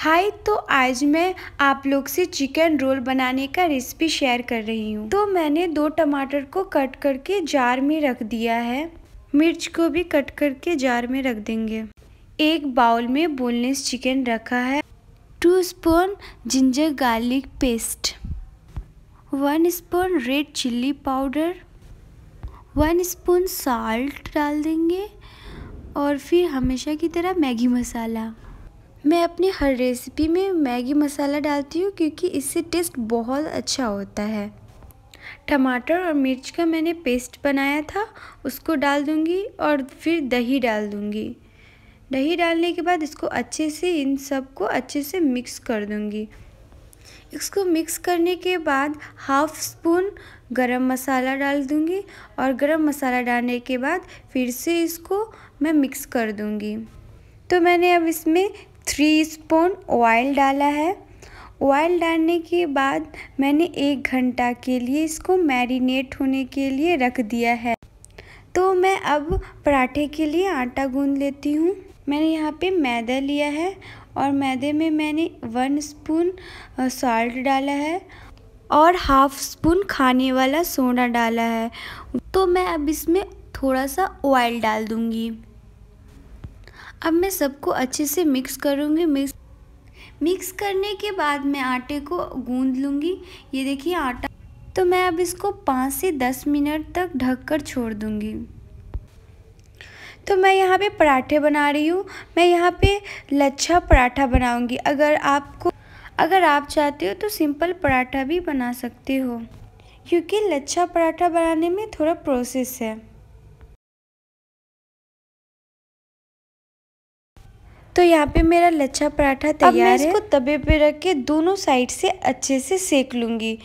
हाय तो आज मैं आप लोग से चिकन रोल बनाने का रेसिपी शेयर कर रही हूँ तो मैंने दो टमाटर को कट करके जार में रख दिया है मिर्च को भी कट करके जार में रख देंगे एक बाउल में बोनलेस चिकन रखा है two spoon ginger garlic paste one spoon red chilli powder one spoon salt डाल देंगे और फिर हमेशा की तरह मैगी मसाला मैं अपनी हर रेसिपी में मैगी मसाला डालती हूँ क्योंकि इससे टेस्ट बहुत अच्छा होता है टमाटर और मिर्च का मैंने पेस्ट बनाया था उसको डाल दूँगी और फिर दही डाल दूँगी दही डालने के बाद इसको अच्छे से इन सब को अच्छे से मिक्स कर दूँगी इसको मिक्स करने के बाद हाफ स्पून गरम मसाला डाल दूँगी और गरम मसाला डालने के बाद फिर से इसको मैं मिक्स कर दूँगी तो मैंने अब इसमें थ्री स्पून ऑयल डाला है ऑयल डालने के बाद मैंने एक घंटा के लिए इसको मैरिनेट होने के लिए रख दिया है तो मैं अब पराठे के लिए आटा गूंद लेती हूँ मैंने यहाँ पे मैदा लिया है और मैदे में मैंने वन स्पून सॉल्ट डाला है और हाफ स्पून खाने वाला सोडा डाला है तो मैं अब इसमें थोड़ा सा ऑयल डाल दूँगी अब मैं सबको अच्छे से मिक्स करूँगी मिक्स मिक्स करने के बाद मैं आटे को गूंद लूँगी ये देखिए आटा तो मैं अब इसको पाँच से दस मिनट तक ढक कर छोड़ दूँगी तो मैं यहाँ पे पराठे बना रही हूँ मैं यहाँ पे लच्छा पराठा बनाऊँगी अगर आपको अगर आप चाहते हो तो सिंपल पराठा भी बना सकते हो क्योंकि लच्छा पराठा बनाने में थोड़ा प्रोसेस है तो यहाँ पे मेरा लच्छा पराठा तैयार है अब मैं इसको तवे पे रख के दोनों साइड से अच्छे से सेक लूँगी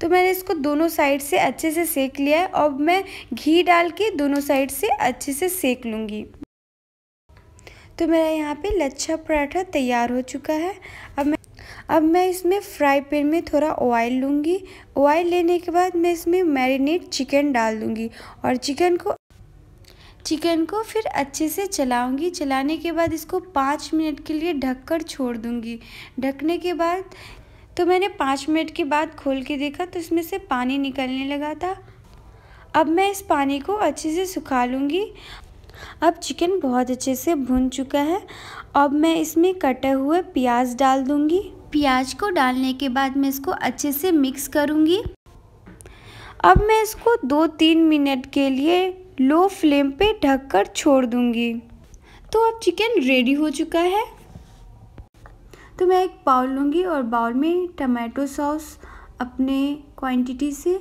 तो मैंने इसको दोनों साइड से अच्छे से सेक लिया है अब मैं घी डाल के दोनों साइड से अच्छे से सेक लूँगी तो मेरा यहाँ पे लच्छा पराठा तैयार हो चुका है अब मैं अब मैं इसमें फ्राई पैन में थोड़ा ऑयल लूँगी ऑयल लेने के बाद मैं इसमें मैरिनेट चिकन डाल दूँगी और चिकन को चिकन को फिर अच्छे से चलाऊंगी चलाने के बाद इसको पाँच मिनट के लिए ढककर छोड़ दूंगी ढकने के बाद तो मैंने पाँच मिनट के बाद खोल के देखा तो इसमें से पानी निकलने लगा था अब मैं इस पानी को अच्छे से सुखा लूँगी अब चिकन बहुत अच्छे से भुन चुका है अब मैं इसमें कटे हुए प्याज डाल दूँगी प्याज को डालने के बाद मैं इसको अच्छे से मिक्स करूँगी अब मैं इसको दो तीन मिनट के लिए लो फ्लेम पे ढककर छोड़ दूंगी तो अब चिकन रेडी हो चुका है तो मैं एक बाउल लूँगी और बाउल में टमाटो सॉस अपने क्वांटिटी से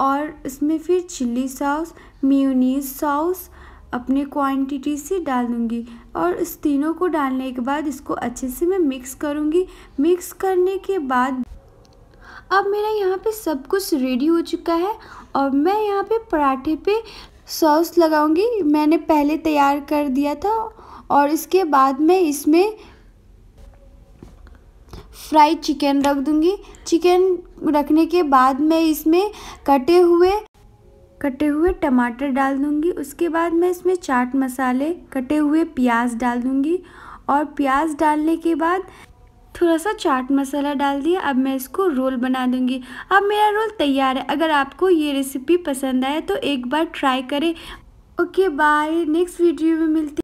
और इसमें फिर चिल्ली सॉस म्यूनीज सॉस अपने क्वांटिटी से डाल दूँगी और इस तीनों को डालने के बाद इसको अच्छे से मैं मिक्स करूँगी मिक्स करने के बाद अब मेरा यहाँ पे सब कुछ रेडी हो चुका है और मैं यहाँ पे पराठे पे सॉस लगाऊंगी मैंने पहले तैयार कर दिया था और इसके बाद मैं इसमें फ्राई चिकन रख दूंगी चिकन रखने के बाद मैं इसमें कटे हुए कटे हुए टमाटर डाल दूंगी उसके बाद मैं इसमें चाट मसाले कटे हुए प्याज डाल दूंगी और प्याज डालने के बाद थोड़ा सा चाट मसाला डाल दिया अब मैं इसको रोल बना दूंगी अब मेरा रोल तैयार है अगर आपको ये रेसिपी पसंद आए तो एक बार ट्राई करें ओके बाय नेक्स्ट वीडियो में मिलती